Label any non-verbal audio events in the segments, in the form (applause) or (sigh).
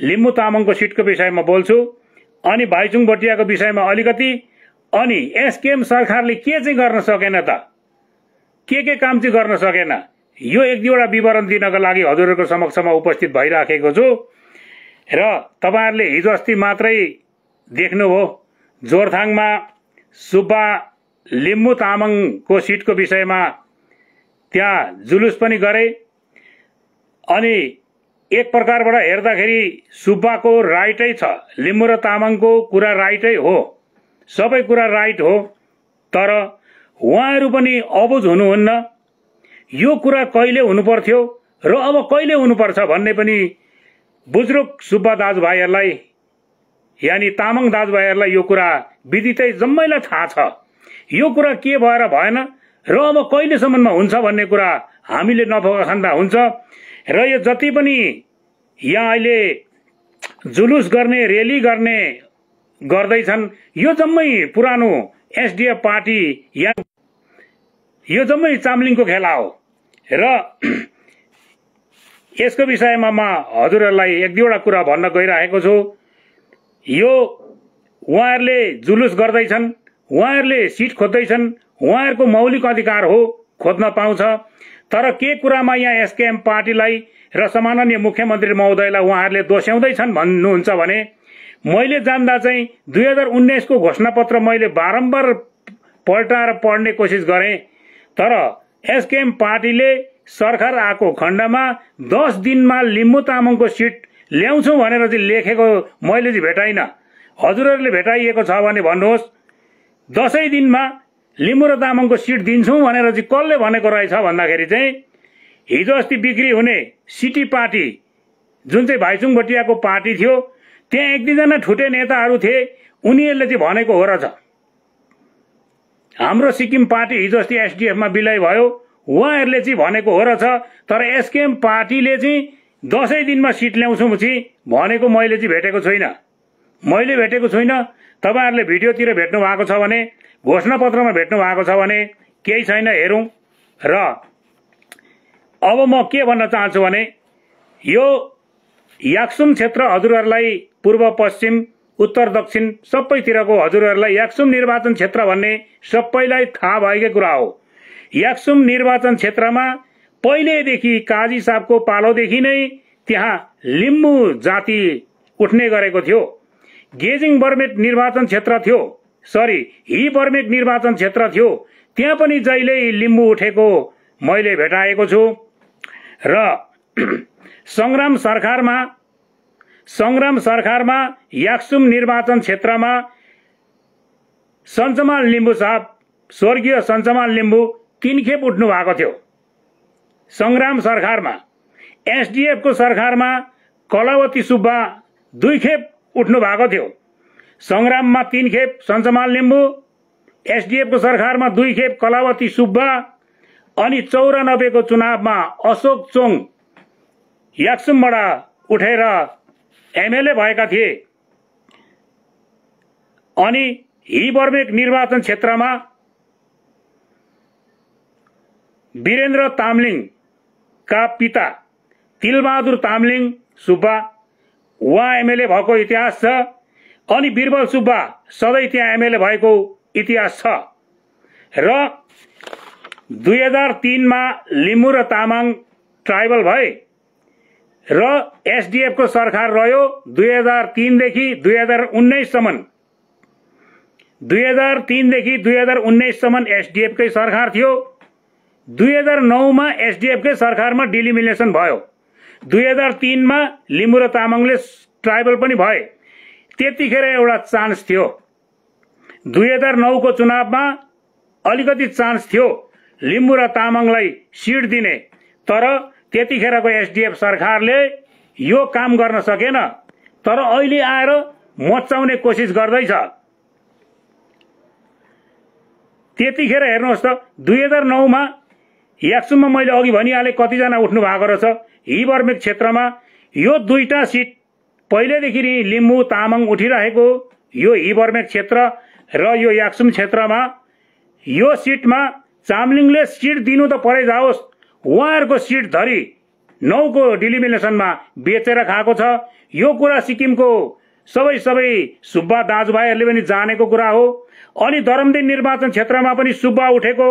लिम्बू तामाङको सिटको विषयमा बोल्छु अनि भाइचुङ भोटियाको विषयमा अलिकति अनि एसकेएम सरकारले के चाहिँ गर्न सकेन त के के काम चाहिँ गर्न सकेन यो एक दुईवटा विवरण दिनको लागि हजुरहरूको समक्षमा उपस्थित भइराखेको छु र तपाईँहरूले हिजो अस्ति मात्रै देख्नुभयो जोरथाङमा सुब्बा लिम्बू तामाङको सिटको विषयमा त्यहाँ जुलुस पनि गरे अनि एक प्रकारबाट हेर्दाखेरि सुब्बाको राइटै छ लिम्बू र तामाङको कुरा राइटै हो सबै कुरा राइट हो तर उहाँहरू पनि अबुझ हुनुहुन्न यो कुरा कहिले हुनुपर्थ्यो र अब कहिले हुनुपर्छ भन्ने पनि बुजुर्ग सुब्बा दाजुभाइहरूलाई यानि तामाङ दाजुभाइहरूलाई यो कुरा विदितै जम्मैलाई थाहा छ यो कुरा के भएर भएन र अब कहिलेसम्ममा हुन्छ भन्ने कुरा हामीले नफोका खान्दा हुन्छ र यो जति पनि यहाँ अहिले जुलुस गर्ने रेली गर्ने गर्दैछन् यो जम्मै पुरानो एसडिएफ पार्टी या यो जम्मै चामलिङको खेला हो र (clears throat) यसको विषयमा म हजुरहरूलाई एक दुईवटा कुरा भन्न गइरहेको छु यो उहाँहरूले जुलुस गर्दैछन् उहाँहरूले सिट खोज्दैछन् उहाँहरूको मौलिक अधिकार हो खोज्न पाउँछ तर के कुरामा यहाँ एसकेएम पार्टीलाई र सम्माननीय मुख्यमन्त्री महोदयलाई उहाँहरूले दोस्याउँदैछन् भन्नुहुन्छ भने मैले जान्दा चाहिँ दुई हजार उन्नाइसको घोषणापत्र मैले बारम्बार पल्टाएर पढ्ने कोसिस गरेँ तर एसकेएम पार्टीले सरकार आएको खण्डमा दस दिनमा लिम्बू तामाङको सिट ल्याउँछौँ भनेर चाहिँ लेखेको मैले चाहिँ भेटाइनँ हजुरहरूले भेटाइएको छ भने भन्नुहोस् दसैँ दिनमा लिम्बू र तामाङको सिट दिन्छौँ भनेर चाहिँ कसले भनेको रहेछ भन्दाखेरि चाहिँ हिजो अस्ति बिक्री हुने सिटी पार्टी जुन चाहिँ भाइचुङ भोटियाको पार्टी थियो त्यहाँ एक दुईजना ठुटे नेताहरू थिए उनीहरूले चाहिँ भनेको हो रहेछ हाम्रो सिक्किम पार्टी हिजो अस्ति एसडिएफमा विलय भयो उहाँहरूले चाहिँ भनेको हो रहेछ तर एसकेएम पार्टीले चाहिँ दसैँ दिनमा सिट ल्याउँछौँ पछि भनेको मैले चाहिँ भेटेको छुइनँ मैले भेटेको छुइनँ तपाईँहरूले भिडियोतिर भेट्नु भएको छ भने घोषणा पत्रमा भेट्नु भएको छ भने केही छैन हेरौँ र अब म के भन्न चाहन्छु भने यो याक्सुम क्षेत्र हजुरहरूलाई पूर्व पश्चिम उत्तर दक्षिण सबैतिरको हजुरहरूलाई याक्सुम निर्वाचन क्षेत्र भन्ने सबैलाई थाहा भएकै कुरा हो याक्सुम निर्वाचन क्षेत्रमा पहिलेदेखि काजी साहबको पालोदेखि नै त्यहाँ लिम्बू जाति उठ्ने गरेको थियो गेजिङ बर्मेट निर्वाचन क्षेत्र थियो सरी हि बर्मेक निर्वाचन क्षेत्र थियो त्यहाँ पनि जहिले लिम्बु उठेको मैले भेटाएको छु र (clears throat) सङ्ग्राम सरकारमा सङ्ग्राम सरकारमा याक्सुम निर्वाचन क्षेत्रमा सञ्चमान लिम्बु साहब स्वर्गीय सञ्चमान लिम्बू तिन खेप उठ्नु भएको थियो सङ्ग्राम सरकारमा एसडिएफको सरकारमा कलावती सुब्बा दुई खेप उठ्नु भएको थियो सङ्ग्राममा तीन खेप सञ्चमान लिम्बु एसडिएफको सरकारमा दुई खेप कलावती सुब्बा अनि चौरानब्बेको चुनावमा अशोक चोङ याक्सुमबाट उठेर एमएलए भएका थिए अनि बर्मेक निर्वाचन क्षेत्रमा वीरेन्द्र तामलिङका पिता तिलबहादुर तामलिङ सुब्बा उहाँ एमएलए भएको इतिहास छ अनि बिरबल सुब्बा सधैँ त्यहाँ एमएलए भएको इतिहास छ र दुई हजार तिनमा लिम्बू र तामाङ ट्राइबल भए र एसडिएफको सरकार रह्यो दुई हजार तिनदेखि दुई हजार उन्नाइससम्म दुई हजार तिनदेखि दुई हजार उन्नाइससम्म एसडिएफकै सरकार थियो दुई हजार नौमा एसडिएफकै सरकारमा डिलिमिनेसन भयो दुई हजार तिनमा लिम्बू र तामाङले ट्राइबल पनि भए त्यतिखेर एउटा चान्स थियो दुई हजार नौको चुनावमा अलिकति चान्स थियो लिम्बु र तामाङलाई सिट दिने तर त्यतिखेरको एसडिएफ सरकारले यो काम गर्न सकेन तर अहिले आएर मचाउने कोसिस गर्दैछ त्यतिखेर हेर्नुहोस् त दुई हजार नौमा याक्सुममा मैले अघि भनिहालेँ कतिजना उठ्नु भएको रहेछ हिबर्मेक क्षेत्रमा यो दुईटा सिट पहिलेदेखि नै लिम्बू तामाङ उठिरहेको यो हिबर्मेक क्षेत्र र यो याक्सुम क्षेत्रमा यो सिटमा चामलिङले सिट दिनु त परै जाओस् उहाँहरूको सिट धरी नौको डिलिमिनेसनमा बेचेर खाएको छ यो कुरा सिक्किमको सबै सबै सुब्बा दाजुभाइहरूले पनि जानेको कुरा हो अनि दरमदिन निर्वाचन क्षेत्रमा पनि सुब्बा उठेको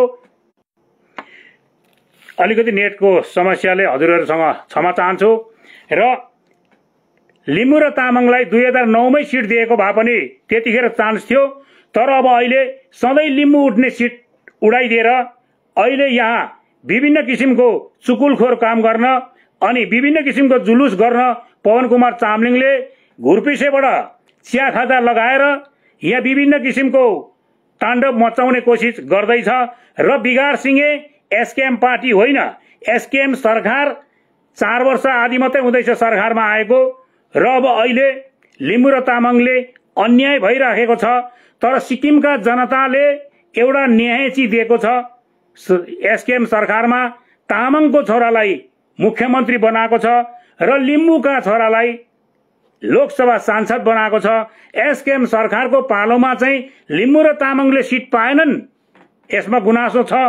अलिकति नेटको समस्याले हजुरहरूसँग क्षमा चाहन्छु र लिम्बू र तामाङलाई दुई हजार नौमै सिट दिएको भए पनि त्यतिखेर चान्स थियो तर अब अहिले सधैँ लिम्बू उठ्ने सिट उडाइदिएर अहिले यहाँ विभिन्न किसिमको चुकुलखोर काम गर्न अनि विभिन्न किसिमको जुलुस गर्न पवन कुमार चामलिङले घुर्पिसेबाट चिया खाजा लगाएर यहाँ विभिन्न किसिमको ताण्डव मचाउने कोसिस गर्दैछ र बिगार सिंहे एसकेएम पार्टी होइन एसकेएम सरकार चार वर्ष आदि मात्रै हुँदैछ सरकारमा आएको र अब अहिले लिम्बु र तामाङले अन्याय भइराखेको छ तर सिक्किमका जनताले एउटा न्याय न्यायची दिएको छ एसकेएम सरकारमा तामाङको छोरालाई मुख्यमन्त्री बनाएको छ र लिम्बुका छोरालाई लोकसभा सांसद बनाएको छ एसकेएम सरकारको पालोमा चाहिँ लिम्बु र तामाङले सिट पाएनन् यसमा गुनासो छ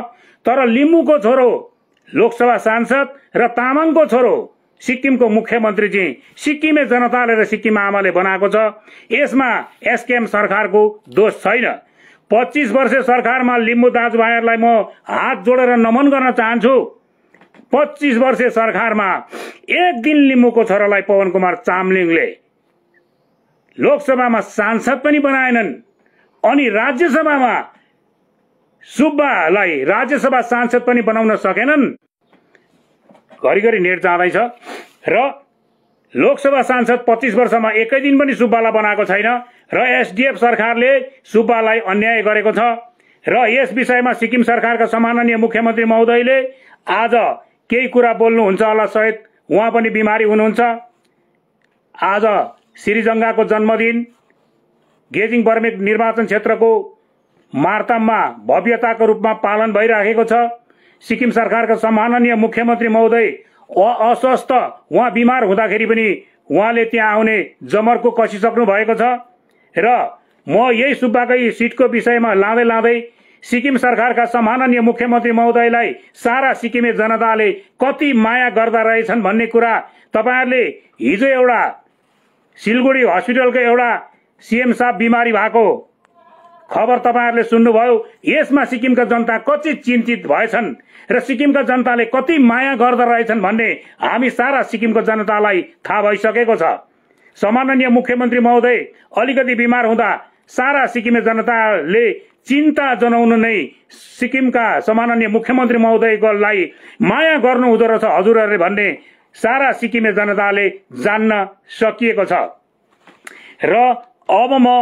तर लिम्बुको छोरो लोकसभा सांसद र तामाङको छोरो सिक्किमको मुख्यमन्त्री चाहिँ सिक्किमे जनताले र सिक्किम आमाले बनाएको छ यसमा एसकेएम सरकारको दोष छैन पच्चिस वर्ष सरकारमा लिम्बू दाजुभाइहरूलाई म हात जोडेर नमन गर्न चाहन्छु पच्चिस वर्ष सरकारमा एक दिन लिम्बूको छोरालाई पवन कुमार चामलिङले लोकसभामा सांसद पनि बनाएनन् अनि राज्यसभामा सुब्बालाई राज्यसभा सांसद पनि बनाउन सकेनन् घरिघरि नेट जाँदैछ र लोकसभा सांसद पच्चिस वर्षमा एकै दिन पनि सुब्बालाई बनाएको छैन र एसडिएफ सरकारले सुब्बालाई अन्याय गरेको छ र यस विषयमा सिक्किम सरकारका सम्माननीय मुख्यमन्त्री महोदयले आज केही कुरा बोल्नुहुन्छ होला सहित उहाँ पनि बिमारी हुनुहुन्छ आज श्रीजङ्गाको जन्मदिन गेजिङ बर्मेक निर्वाचन क्षेत्रको मार्ताममा भव्यताको रूपमा पालन भइराखेको छ सिक्किम सरकारका सम्माननीय मुख्यमन्त्री महोदय अस्वस्थ उहाँ बिमार हुँदाखेरि पनि उहाँले त्यहाँ आउने जमर्को कसिसक्नु भएको छ र म यही सुब्बाकै सिटको विषयमा लाँदै लाँदै सिक्किम सरकारका सम्माननीय मुख्यमन्त्री महोदयलाई सारा सिक्किमे जनताले कति माया गर्दा रहेछन् भन्ने कुरा तपाईँहरूले हिजो एउटा सिलगढी हस्पिटलको एउटा सिएम साहब बिमारी भएको खबर तपाईँहरूले सुन्नुभयो यसमा सिक्किमका जनता कति चिन्तित भएछन् र सिक्किमका जनताले कति माया गर्दो रहेछन् भन्ने हामी सारा सिक्किमको जनतालाई थाहा भइसकेको छ सम्माननीय मुख्यमन्त्री महोदय अलिकति बिमार हुँदा सारा सिक्किमे जनताले चिन्ता जनाउनु नै सिक्किमका सम्माननीय मुख्यमन्त्री महोदयकोलाई माया गर्नु हुँदो रहेछ हजुरहरूले भन्ने सारा सिक्किमे जनताले जान्न सकिएको छ र अब म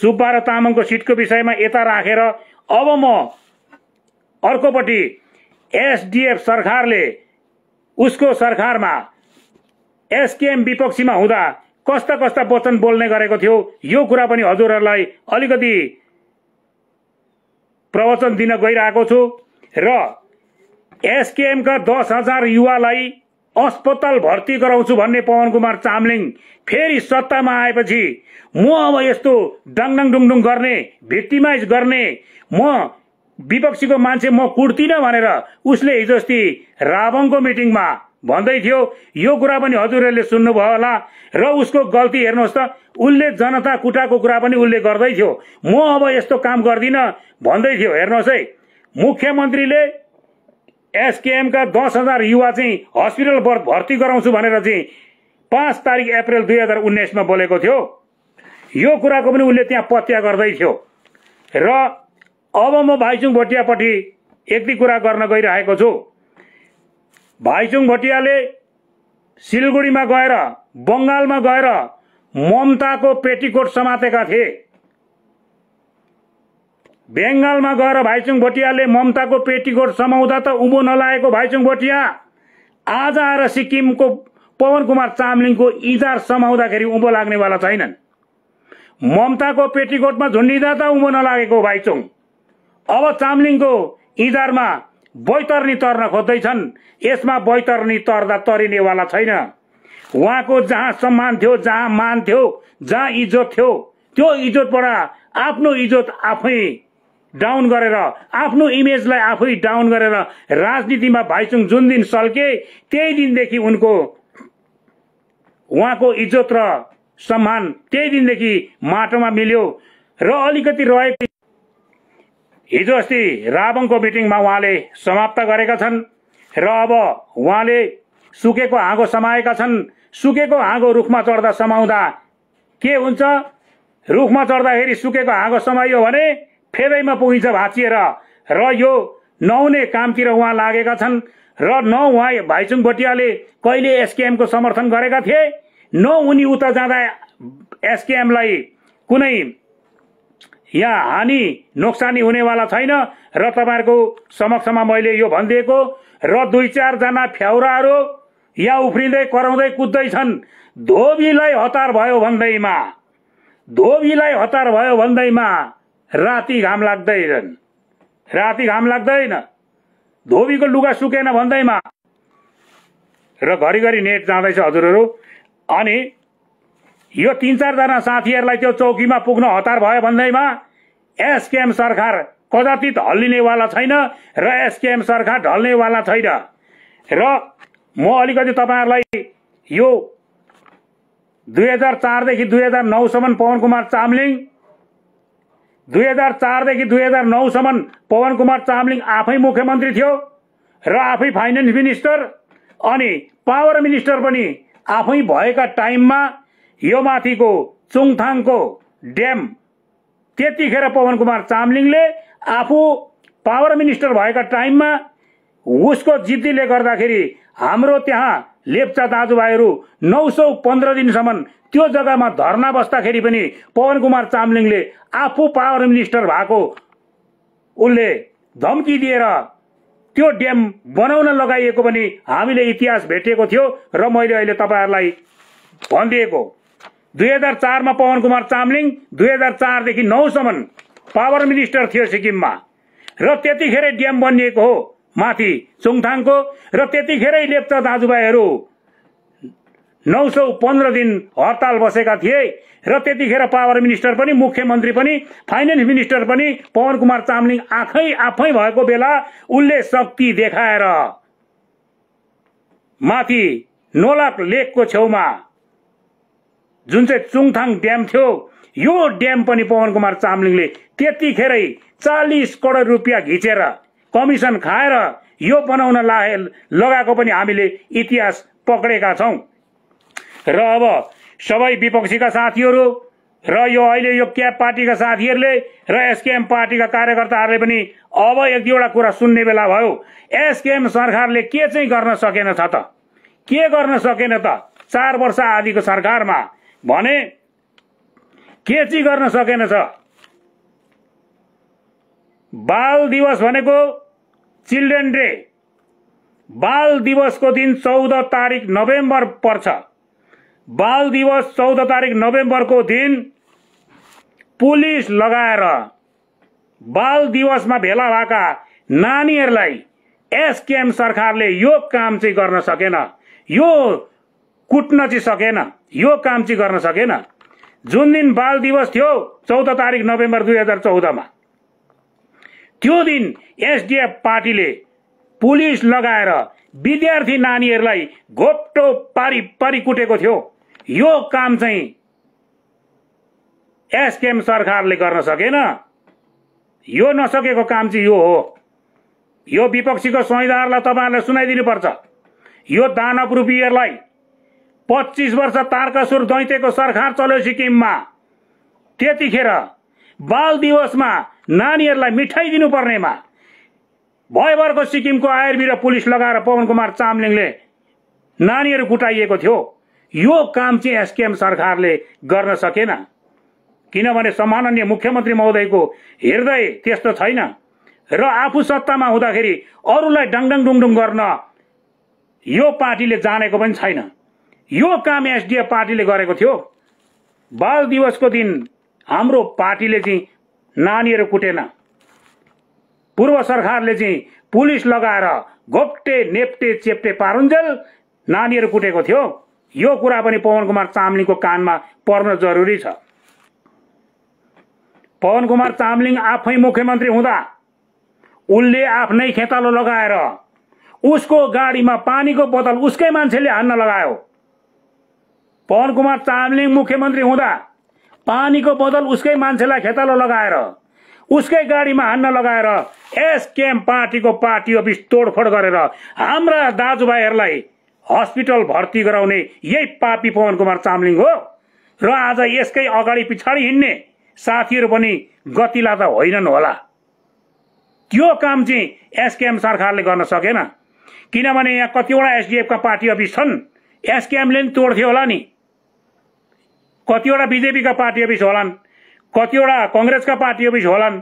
सुब्बा र तामाङको सिटको विषयमा यता राखेर अब म अर्कोपट्टि एसडिएफ सरकारले उसको सरकारमा एसकेएम विपक्षीमा हुँदा कस्ता कस्ता वचन बोल्ने गरेको थियो यो कुरा पनि हजुरहरूलाई अलिकति प्रवचन दिन गइरहेको छु र एसकेएमका दस हजार युवालाई अस्पताल भर्ती गराउँछु भन्ने पवन कुमार चामलिङ फेरि सत्तामा आएपछि म अब यस्तो डङडङ डुङडुङ गर्ने भिक्टिमाइज गर्ने म विपक्षीको मान्छे म कुट्दिनँ भनेर उसले हिजो अस्ति रावङको मिटिङमा भन्दै थियो यो कुरा पनि हजुरहरूले सुन्नुभयो होला र उसको गल्ती हेर्नुहोस् त उसले जनता कुटाको कुरा पनि उसले गर्दै थियो म अब यस्तो काम गर्दिनँ भन्दै थियो हेर्नुहोस् है मुख्यमन्त्रीले एसकेएमका दस हजार युवा चाहिँ हस्पिटल भर्ती गराउँछु भनेर चाहिँ पाँच तारिक अप्रेल दुई हजार उन्नाइसमा बोलेको थियो यो कुराको पनि उसले त्यहाँ पत्या गर्दै थियो र अब म भाइचुङ भोटियापट्टि एक दुई कुरा गर्न गइरहेको छु भाइचुङ भोटियाले सिलगढीमा गएर बङ्गालमा गएर ममताको पेटीकोट समातेका थिए बेङ्गालमा गएर भाइचुङ भोटियाले ममताको पेटीकोट समाउँदा त उँभो नलागेको भाइचुङ भोटिया आज आएर सिक्किमको पवन कुमार चामलिङको इजार समाउँदाखेरि उँभो लाग्नेवाला छैनन् ममताको पेटीकोटमा झुन्डिँदा त उँभो नलागेको भाइचुङ अब चामलिङको इजारमा बैतरनी तर्न खोज्दैछन् यसमा बैतरनी तर्दा तरिनेवाला छैन उहाँको जहाँ सम्मान थियो जहाँ मान थियो जहाँ इज्जत थियो त्यो इज्जतबाट आफ्नो इज्जत आफै डाउन गरेर आफ्नो इमेजलाई आफै डाउन गरेर राजनीतिमा भाइचुङ जुन दिन सल्के त्यही दिनदेखि उनको उहाँको इज्जत र सम्मान त्यही दिनदेखि माटोमा मिल्यो र अलिकति रहेको हिजो अस्ति रावङको मिटिङमा उहाँले समाप्त गरेका छन् र अब उहाँले सुकेको हाँगो समाएका छन् सुकेको हाँगो रुखमा चढ्दा समाउँदा के हुन्छ रुखमा चढ्दाखेरि सुकेको हाँगो समायो भने फेदैमा पुगिन्छ भाँचिएर र यो नहुने कामतिर उहाँ लागेका छन् र न उहाँ भाइचुङ भोटियाले कहिले एसकेएमको समर्थन गरेका थिए न उनी उता जाँदा एसकेएमलाई कुनै यहाँ हानि नोक्सानी हुनेवाला छैन र तपाईँहरूको समक्षमा मैले यो भनिदिएको र दुई चारजना फ्याउराहरू यहाँ उफ्रिँदै कराउँदै कुद्दैछन् धोबीलाई हतार भयो भन्दैमा धोबीलाई हतार भयो भन्दैमा राति घाम लाग्दैन राति घाम लाग्दैन धोबीको लुगा सुकेन भन्दैमा र घरिघरि नेट जाँदैछ हजुरहरू अनि यो तिन चारजना साथीहरूलाई त्यो चौकीमा पुग्न हतार भयो भन्दैमा एसकेएम सरकार कदाचित हल्लिनेवाला छैन र एसकेएम सरकार ढल्नेवाला छैन र म अलिकति तपाईँहरूलाई यो दुई हजार चारदेखि दुई हजार नौसम्म पवन कुमार चामलिङ दुई हजार चारदेखि दुई हजार नौसम्म पवन कुमार चामलिङ आफै मुख्यमन्त्री थियो र आफै फाइनेन्स मिनिस्टर अनि पावर मिनिस्टर पनि आफै भएका टाइममा यो माथिको चुङथाङको ड्याम त्यतिखेर पवन कुमार चामलिङले आफू पावर मिनिस्टर भएका टाइममा उसको जिद्दीले गर्दाखेरि हाम्रो त्यहाँ लेप्चा दाजुभाइहरू नौ सौ पन्ध्र दिनसम्म त्यो जग्गामा धर्ना बस्दाखेरि पनि पवन कुमार चामलिङले आफू पावर मिनिस्टर भएको उसले धम्की दिएर त्यो ड्याम बनाउन लगाइएको पनि हामीले इतिहास भेटिएको थियो र मैले अहिले तपाईँहरूलाई भनिदिएको दुई हजार चारमा पवन कुमार चामलिङ दुई हजार चारदेखि नौसम्म पावर मिनिस्टर थियो सिक्किममा र त्यतिखेरै ड्याम बनिएको हो माथि चुङथाङको र त्यतिखेरै लेप्चा दाजुभाइहरू नौ सौ पन्ध्र दिन हडताल बसेका थिए र त्यतिखेर पावर मिनिस्टर पनि मुख्यमन्त्री पनि फाइनेन्स मिनिस्टर पनि पवन कुमार चामलिङ आफै आफै भएको बेला उनले शक्ति देखाएर माथि नोलाक लेकको छेउमा जुन चाहिँ चुङथाङ ड्याम थियो यो ड्याम पनि पवन कुमार चामलिङले त्यतिखेरै चालिस करोड रुपियाँ घिचेर कमिसन खाएर यो बनाउन ला लगाएको पनि हामीले इतिहास पक्रेका छौँ र अब सबै विपक्षीका साथीहरू र यो अहिले यो क्याब पार्टीका साथीहरूले र एसकेएम पार्टीका कार्यकर्ताहरूले पनि अब एक दुईवटा कुरा सुन्ने बेला भयो एसकेएम सरकारले के चाहिँ गर्न सकेन छ त के गर्न सकेन त चार वर्ष आदिको सरकारमा भने के चाहिँ गर्न सकेनछ बाल दिवस भनेको चिल्ड्रेन डे बाल दिवसको दिन चौध तारिक नोभेम्बर पर्छ बाल दिवस चौध तारिक नोभेम्बरको दिन पुलिस लगाएर बाल दिवसमा भेला भएका नानीहरूलाई एसकेएम सरकारले यो काम चाहिँ गर्न सकेन यो कुट्न चाहिँ सकेन यो काम चाहिँ गर्न सकेन जुन दिन बाल दिवस थियो चौध तारिक नोभेम्बर दुई हजार चौधमा त्यो दिन एसडिएफ पार्टीले पुलिस लगाएर विद्यार्थी नानीहरूलाई घोप्टो पारी पारी कुटेको थियो यो काम चाहिँ एसकेएम सरकारले गर्न सकेन यो नसकेको काम चाहिँ यो हो यो विपक्षीको संविधानलाई तपाईँहरूलाई सुनाइदिनुपर्छ यो दानव रूपीहरूलाई पच्चिस वर्ष तारकासुर दैतेको सरकार चल्यो सिक्किममा त्यतिखेर बाल दिवसमा नानीहरूलाई मिठाई दिनुपर्नेमा भयभरको सिक्किमको आयुर्वी र पुलिस लगाएर पवन कुमार चामलिङले नानीहरू कुटाइएको थियो यो काम चाहिँ एसकेएम सरकारले गर्न सकेन किनभने सम्माननीय मुख्यमन्त्री महोदयको हृदय त्यस्तो छैन र आफू सत्तामा हुँदाखेरि अरूलाई डङडङ डुङडुङ गर्न यो पार्टीले जानेको पनि छैन यो काम एसडिएफ पार्टीले गरेको थियो बाल दिवसको दिन हाम्रो पार्टीले चाहिँ नानीहरू कुटेन पूर्व सरकारले चाहिँ पुलिस लगाएर घोप्टे नेप्टे चेप्टे पारुन्जेल नानीहरू कुटेको थियो यो कुरा पनि पवन कुमार चामलिङको कानमा पर्न जरुरी छ पवन कुमार चामलिङ आफै मुख्यमन्त्री हुँदा उसले आफ्नै खेतालो लगाएर उसको गाडीमा पानीको बोतल उसकै मान्छेले हान्न लगायो पवन कुमार चामलिङ मुख्यमन्त्री हुँदा पानीको बोतल उसकै मान्छेलाई खेतालो लगाएर उसकै गाडीमा हान्न लगाएर एसकेएम पार्टीको पार्टी अफिस तोडफोड गरेर हाम्रा दाजुभाइहरूलाई हस्पिटल भर्ती गराउने यही पापी पवन कुमार चामलिङ हो र आज यसकै अगाडि पछाडि हिँड्ने साथीहरू पनि गतिला त होइनन् होला त्यो काम चाहिँ एसकेएम सरकारले गर्न सकेन किनभने यहाँ कतिवटा एसडिएफका पार्टी अफिस छन् एसकेएमले पनि तोड्थ्यो होला नि कतिवटा बिजेपीका पार्टी अफिस होलान् कतिवटा कङ्ग्रेसका पार्टी अफिस होलान्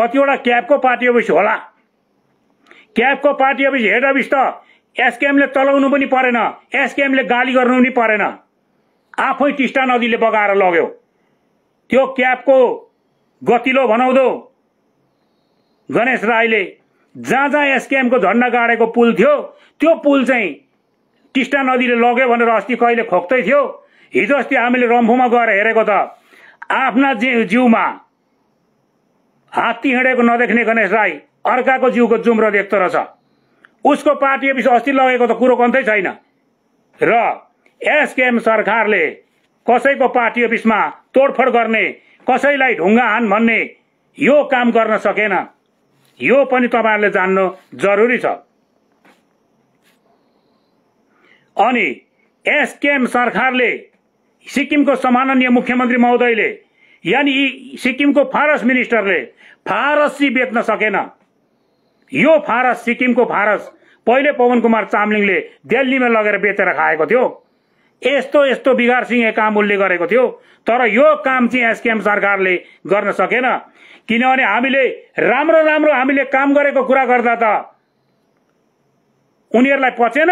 कतिवटा क्याबको पार्टी अफिस होला क्याबको पार्टी अफिस हेड अफिस त एसकेएमले चलाउनु पनि परेन एसकेएमले गाली गर्नु पनि परेन आफै टिस्टा नदीले बगाएर लग्यो त्यो क्याबको गतिलो भनाउँदो गणेश राईले जहाँ जहाँ एसकेएमको झन्डा गाडेको पुल थियो त्यो पुल चाहिँ टिस्टा नदीले लग्यो भनेर अस्ति कहिले खोक्दै थियो हिजो अस्ति हामीले रम्फूमा गएर हेरेको त आफ्ना जी जिउमा हात्ती हिँडेको नदेख्ने गणेश राई अर्काको जिउको जुम्रो देख्दो रहेछ उसको पार्टी अफिस अस्ति लगेको त कुरो कन्तै छैन र एसकेएम सरकारले कसैको पार्टी अफिसमा तोडफोड गर्ने कसैलाई ढुङ्गा हान भन्ने यो काम गर्न सकेन यो पनि तपाईँहरूले जान्नु जरुरी छ अनि एसकेएम सरकारले सिक्किमको सम्माननीय मुख्यमन्त्री महोदयले यानि सिक्किमको फारस मिनिस्टरले फारसी बेच्न सकेन यो फारस सिक्किमको फारस पहिले पवन कुमार चामलिङले दिल्लीमा लगेर बेचेर खाएको थियो यस्तो यस्तो बिगार सिंह काम उसले गरेको थियो तर यो काम चाहिँ एसकेएम सरकारले गर्न सकेन किनभने हामीले राम्रो राम्रो हामीले काम गरेको कुरा गर्दा त उनीहरूलाई पचेन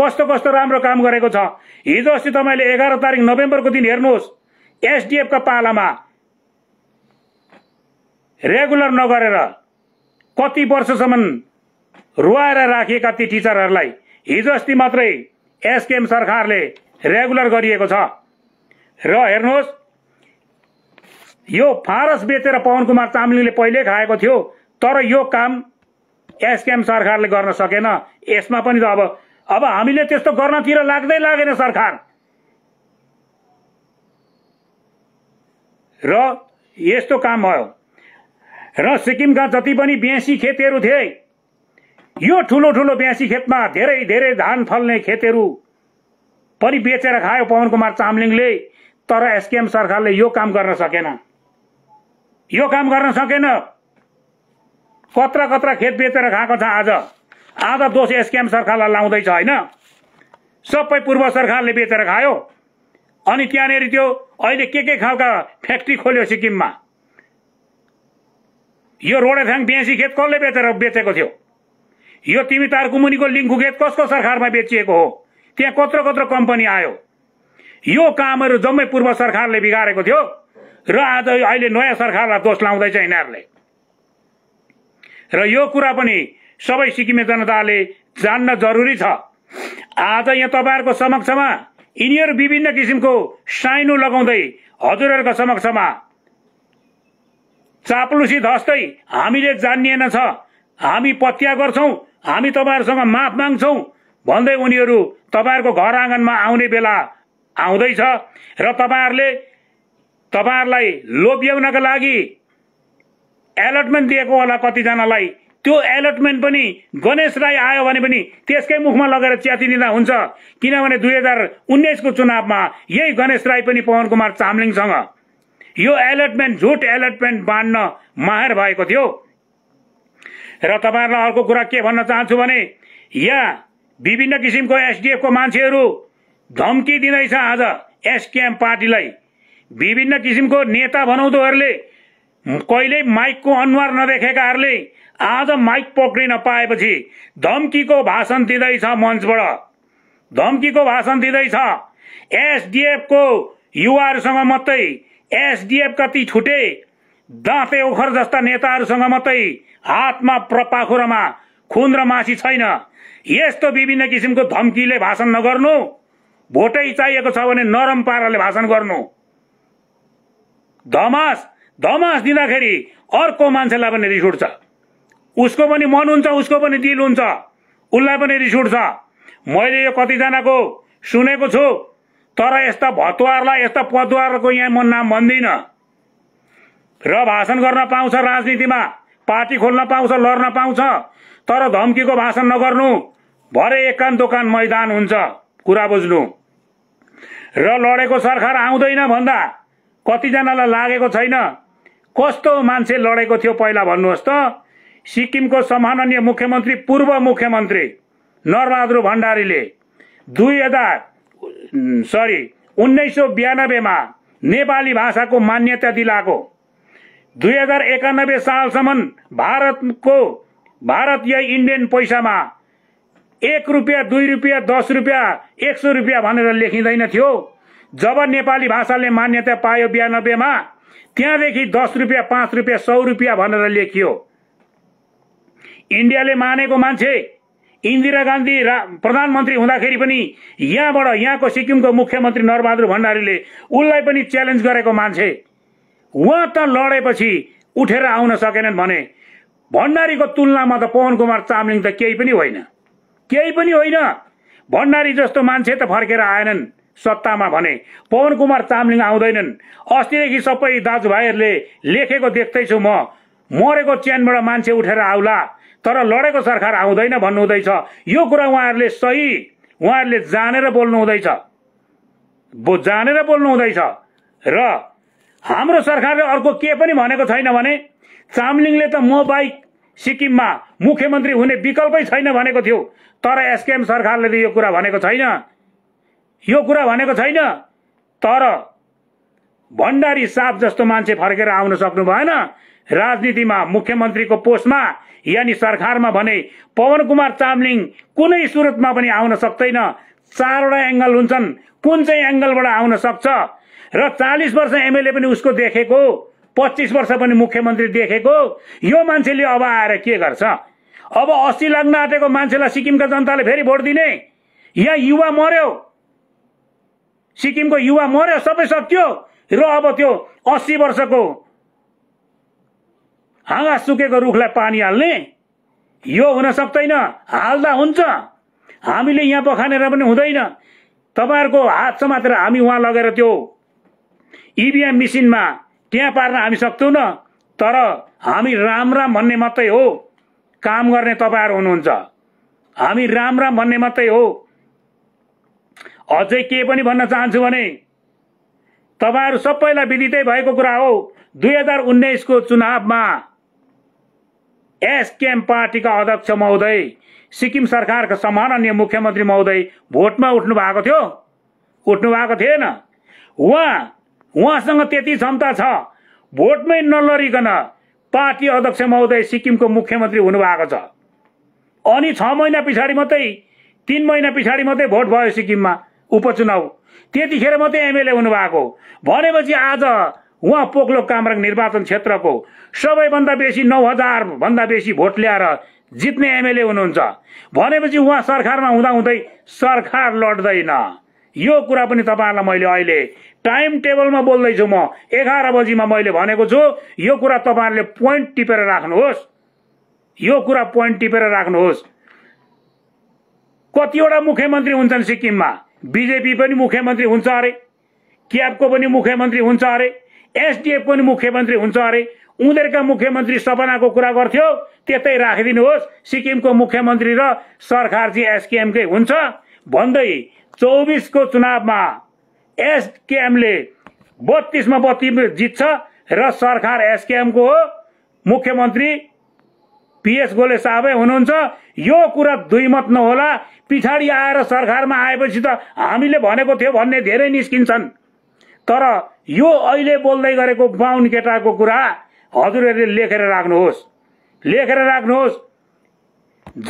कस्तो कस्तो राम्रो काम गरेको छ हिजो अस्ति तपाईँले एघार तारिक नोभेम्बरको दिन हेर्नुहोस् एसडिएफका पालामा रेगुलर नगरेर कति वर्षसम्म रुवाएर राखिएका ती टिचरहरूलाई हिजो अस्ति मात्रै एसकेएम सरकारले रेगुलर गरिएको छ र हेर्नुहोस् यो फारस बेचेर पवन कुमार चामलिङले पहिले खाएको थियो तर यो काम एसकेएम सरकारले गर्न सकेन यसमा पनि त अब अब हामीले त्यस्तो गर्नतिर लाग्दै लागेन सरकार र यस्तो काम भयो र सिक्किमका जति पनि ब्यासी खेतहरू थिए यो ठुलो ठुलो ब्यासी खेतमा धेरै धेरै धान फल्ने खेतहरू पनि बेचेर खायो पवन कुमार चामलिङले तर एसकेएम सरकारले यो काम गर्न सकेन यो काम गर्न सकेन कत्रा कत्रा खेत बेचेर खाएको छ आज आधा दोष एसकेएम सरकारलाई लाउँदैछ होइन सबै पूर्व सरकारले बेचेर खायो अनि त्यहाँनिर त्यो अहिले के के खालका फ्याक्ट्री खोल्यो सिक्किममा यो रोडेथाङ बेसी खेत कसले बेचेर बेचेको थियो यो तिमी तारकुमुनिको लिङ्गु खेत कसको सरकारमा बेचिएको हो त्यहाँ कत्रो कत्रो कम्पनी आयो यो कामहरू जम्मै पूर्व सरकारले बिगारेको थियो र आज अहिले नयाँ सरकारलाई दोष लाउँदैछ यिनीहरूले र यो कुरा पनि सबै सिक्किमे जनताले जान्न जरुरी छ आज यहाँ तपाईँहरूको समक्षमा यिनीहरू विभिन्न किसिमको साइनो लगाउँदै हजुरहरूको समक्षमा चापलुसी धस्दै हामीले जानिएन छ हामी पत्या गर्छौँ हामी तपाईँहरूसँग माफ माग्छौँ भन्दै उनीहरू तपाईँहरूको घर आँगनमा आउने बेला आउँदैछ र तपाईँहरूले तपाईँहरूलाई लोभ्याउनका लागि एलर्टमेन्ट दिएको होला कतिजनालाई त्यो एलोटमेन्ट पनि गणेश राई आयो भने पनि त्यसकै मुखमा लगेर च्यातिदिँदा हुन्छ किनभने दुई हजार उन्नाइसको चुनावमा यही गणेश राई पनि पवन कुमार चामलिङसँग यो एलोटमेन्ट झुट एलोटमेन्ट बाँड्न माहेर भएको थियो र तपाईँहरूलाई अर्को कुरा के भन्न चाहन्छु भने यहाँ विभिन्न किसिमको एसडिएफको मान्छेहरू धम्की दिँदैछ आज एसकेएम पार्टीलाई विभिन्न किसिमको नेता भनौँ तहरूले कहिल्यै माइकको अनुहार नदेखेकाहरूले आज माइक पक्रिन पाएपछि धम्कीको भाषण दिँदैछ मञ्चबाट धम्कीको भाषण दिँदैछ एसडिएफको युवाहरूसँग मात्रै एसडिएफ कति छुटे दाँते ओखर जस्ता नेताहरूसँग मात्रै हातमा पाखुरामा खुन र मासी छैन यस्तो विभिन्न किसिमको धम्कीले भाषण नगर्नु भोटै चाहिएको छ भने नरम पाराले भाषण गर्नु धमास धमास दिँदाखेरि अर्को मान्छेलाई पनि रिस उठ्छ उसको पनि मन हुन्छ उसको पनि दिल हुन्छ उसलाई पनि रिस उठ्छ मैले यो कतिजनाको सुनेको छु तर यस्ता भतुवाहरूलाई यस्ता पदुवाहरूको यहाँ म नाम भन्दिनँ र भाषण गर्न पाउँछ राजनीतिमा पार्टी खोल्न पाउँछ लड्न पाउँछ तर धम्कीको भाषण नगर्नु भरे एकान दोकान मैदान हुन्छ कुरा बुझ्नु र लडेको सरकार आउँदैन भन्दा कतिजनालाई लागेको छैन कस्तो मान्छे लडेको थियो पहिला भन्नुहोस् त सिक्किमको सम्माननीय मुख्यमन्त्री पूर्व मुख्यमन्त्री नरबहादुर भण्डारीले दुई हजार सरी उन्नाइस सौ बयानब्बेमा नेपाली भाषाको मान्यता दिलाएको दुई हजार एकानब्बे सालसम्म भारतको भारतीय इन्डियन पैसामा एक रुपियाँ दुई रुपियाँ दस रुपियाँ एक सौ रुपियाँ भनेर लेखिँदैन थियो जब नेपाली भाषाले मान्यता पायो बयानब्बेमा त्यहाँदेखि दस रुपियाँ पाँच रुपियाँ सौ रुपियाँ भनेर लेखियो इन्डियाले मानेको मान्छे इन्दिरा गान्धी रा प्रधानमन्त्री हुँदाखेरि पनि यहाँबाट यहाँको सिक्किमको मुख्यमन्त्री नरबहादुर भण्डारीले उसलाई पनि च्यालेन्ज गरेको मान्छे उहाँ त लडेपछि उठेर आउन सकेनन् भने भण्डारीको तुलनामा त पवन कुमार चामलिङ त केही पनि होइन केही पनि होइन भण्डारी जस्तो मान्छे त फर्केर आएनन् सत्तामा भने पवन कुमार चामलिङ आउँदैनन् अस्तिदेखि सबै दाजुभाइहरूले लेखेको देख्दैछु म मरेको च्यानबाट मान्छे उठेर आउला तर लडेको सरकार आउँदैन भन्नुहुँदैछ यो कुरा उहाँहरूले सही उहाँहरूले जानेर बोल्नु हुँदैछ बो जानेर बोल्नु हुँदैछ र हाम्रो सरकारले अर्को के पनि भनेको छैन भने चामलिङले त म बाहेक सिक्किममा मुख्यमन्त्री हुने विकल्पै छैन भनेको थियो तर एसकेएम सरकारले त यो कुरा भनेको छैन यो कुरा भनेको छैन तर भण्डारी साप जस्तो मान्छे फर्केर आउन सक्नु भएन राजनीतिमा मुख्यमन्त्रीको पोस्टमा यानि सरकारमा भने पवन कुमार चामलिङ कुनै सुरतमा पनि आउन सक्दैन चारवटा एङ्गल हुन्छन् कुन चाहिँ एङ्गलबाट आउन सक्छ र चालिस वर्ष एमएलए पनि उसको देखेको पच्चिस वर्ष पनि मुख्यमन्त्री देखेको यो मान्छेले अब आएर के गर्छ अब अस्सी लाग्न आँटेको मान्छेलाई सिक्किमका जनताले फेरि भोट दिने या युवा मर्यो सिक्किमको युवा मर्यो सबै सक्यो र अब त्यो अस्सी वर्षको हाँगा सुकेको रुखलाई पानी हाल्ने यो हुन सक्दैन हाल्दा हुन्छ हामीले यहाँ पखानेर पनि हुँदैन तपाईँहरूको हात समातेर हामी उहाँ लगेर त्यो इभिएम मिसिनमा त्यहाँ पार्न हामी सक्छौँ न तर हामी राम राम भन्ने मात्रै हो काम गर्ने तपाईँहरू हुनुहुन्छ हामी राम राम भन्ने मात्रै हो अझै के पनि भन्न चाहन्छु भने तपाईँहरू सबैलाई विदितै भएको कुरा हो दुई हजार उन्नाइसको चुनावमा एसकेएम पार्टीका अध्यक्ष महोदय सिक्किम सरकारका सम्माननीय मुख्यमन्त्री महोदय भोटमा उठ्नु भएको थियो उठ्नु भएको थिएन उहाँ उहाँसँग त्यति क्षमता छ भोटमै नलरिकन पार्टी अध्यक्ष महोदय सिक्किमको मुख्यमन्त्री हुनुभएको छ अनि छ महिना पछाडि मात्रै तिन महिना पछाडि मात्रै भोट भयो सिक्किममा उपचुनाउ त्यतिखेर मात्रै एमएलए हुनुभएको भनेपछि आज उहाँ पोक्लो कामराङ निर्वाचन क्षेत्रको सबैभन्दा बेसी नौ हजार भन्दा बेसी भोट ल्याएर जित्ने एमएलए हुनुहुन्छ भनेपछि उहाँ सरकारमा हुँदाहुँदै सरकार लड्दैन यो कुरा पनि तपाईँहरूलाई मैले अहिले टाइम टेबलमा बोल्दैछु म एघार बजीमा मैले भनेको छु यो कुरा तपाईँहरूले पोइन्ट टिपेर राख्नुहोस् यो कुरा पोइन्ट टिपेर राख्नुहोस् कतिवटा मुख्यमन्त्री हुन्छन् सिक्किममा बिजेपी पनि मुख्यमन्त्री हुन्छ अरे क्याबको पनि मुख्यमन्त्री हुन्छ अरे एसडिएफ पनि मुख्यमन्त्री हुन्छ अरे उनीहरूका मुख्यमन्त्री सपनाको कुरा गर्थ्यो त्यतै राखिदिनुहोस् सिक्किमको मुख्यमन्त्री र सरकार चाहिँ एसकेएमकै हुन्छ भन्दै चौबिसको चुनावमा एसकेएमले बत्तिसमा बत्ती जित्छ र सरकार एसकेएमको हो मुख्यमन्त्री पिएस गोले साहबै हुनुहुन्छ यो कुरा दुई मत नहोला पछाडि आएर सरकारमा आएपछि त हामीले भनेको थियो भन्ने धेरै निस्किन्छन् तर यो अहिले बोल्दै गरेको बाहुन केटाको कुरा हजुरहरूले लेखेर राख्नुहोस् लेखेर राख्नुहोस्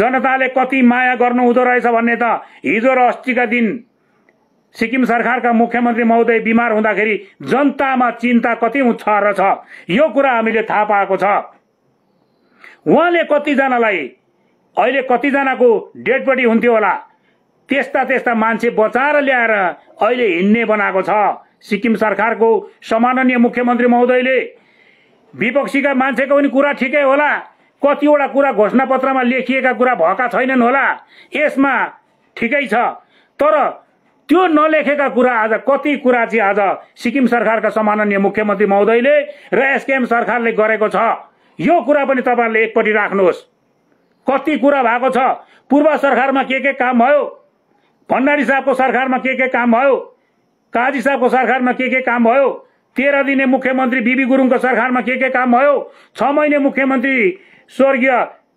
जनताले कति माया गर्नु हुँदो रहेछ भन्ने त हिजो र अस्तिका दिन सिक्किम सरकारका मुख्यमन्त्री महोदय बिमार हुँदाखेरि जनतामा चिन्ता कति छ र छ यो कुरा हामीले थाहा पाएको छ उहाँले कतिजनालाई अहिले कतिजनाको डेड बडी हुन्थ्यो होला त्यस्ता त्यस्ता मान्छे बचाएर ल्याएर अहिले हिँड्ने बनाएको छ सिक्किम सरकारको सम्माननीय मुख्यमन्त्री महोदयले विपक्षीका मान्छेको पनि कुरा ठिकै होला कतिवटा कुरा घोषणापत्रमा लेखिएका कुरा भएका छैनन् होला यसमा ठिकै छ तर त्यो नलेखेका कुरा आज कति कुरा चाहिँ आज सिक्किम सरकारका सम्माननीय मुख्यमन्त्री महोदयले र एसकेएम सरकारले गरेको छ यो कुरा पनि तपाईँहरूले एकपट्टि राख्नुहोस् कति कुरा भएको छ पूर्व सरकारमा के के काम भयो भण्डारी साहबको सरकारमा के के काम भयो काजी साहबको सरकारमा के के काम भयो तेह्र दिने मुख्यमन्त्री बिबी गुरुङको सरकारमा के के काम भयो छ महिने मुख्यमन्त्री स्वर्गीय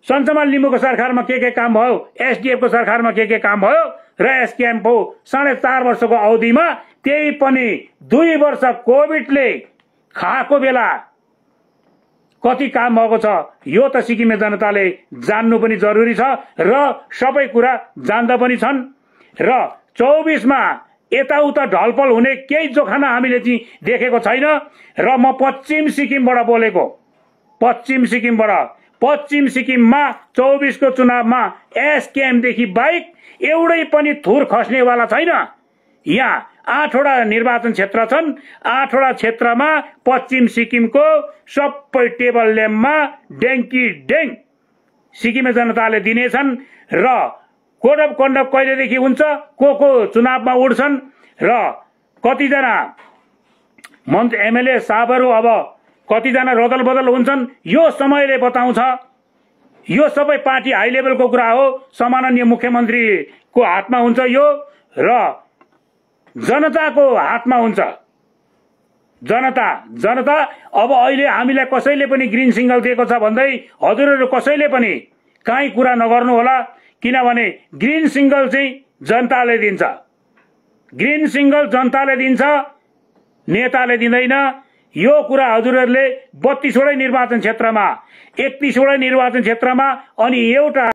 सञ्चमान लिम्बूको सरकारमा के के काम भयो एसडिएफको सरकारमा के के काम भयो र एसकेएमको साढे चार वर्षको अवधिमा त्यही पनि दुई वर्ष कोभिडले खाएको बेला कति काम भएको छ यो त सिक्किमे जनताले जान्नु पनि जरुरी छ र सबै कुरा जान्दा पनि छन् र चौबिसमा यताउता ढलपल हुने केही जोखाना हामीले चाहिँ देखेको छैन र म पश्चिम सिक्किमबाट बोलेको पश्चिम सिक्किमबाट पश्चिम सिक्किममा चौबिसको चुनावमा एसकेएमदेखि बाहेक एउटै पनि थुर खस्नेवाला छैन यहाँ आठवटा निर्वाचन क्षेत्र छन् आठवटा क्षेत्रमा पश्चिम सिक्किमको सबै टेबल ल्याम्पमा डेङ्की डेङ सिक्किमे जनताले दिनेछन् र कोड अफ कन्डक्ट कहिलेदेखि हुन्छ को को चुनावमा उठ्छन् र कतिजना मन्त्री एमएलए साहबहरू अब कतिजना रदल बदल हुन्छन् यो समयले बताउँछ यो सबै पार्टी हाई लेभलको कुरा हो समाननीय मुख्यमन्त्रीको हातमा हुन्छ यो र जनताको हातमा हुन्छ जनता जनता अब अहिले हामीलाई कसैले पनि ग्रिन सिग्नल दिएको छ भन्दै हजुरहरू कसैले पनि काहीँ कुरा नगर्नुहोला किनभने ग्रिन सिङ्गल चाहिँ जनताले दिन्छ ग्रिन सिङ्गल जनताले दिन्छ नेताले दिँदैन यो कुरा हजुरहरूले बत्तिसवटै निर्वाचन क्षेत्रमा एकतिसवटै निर्वाचन क्षेत्रमा अनि एउटा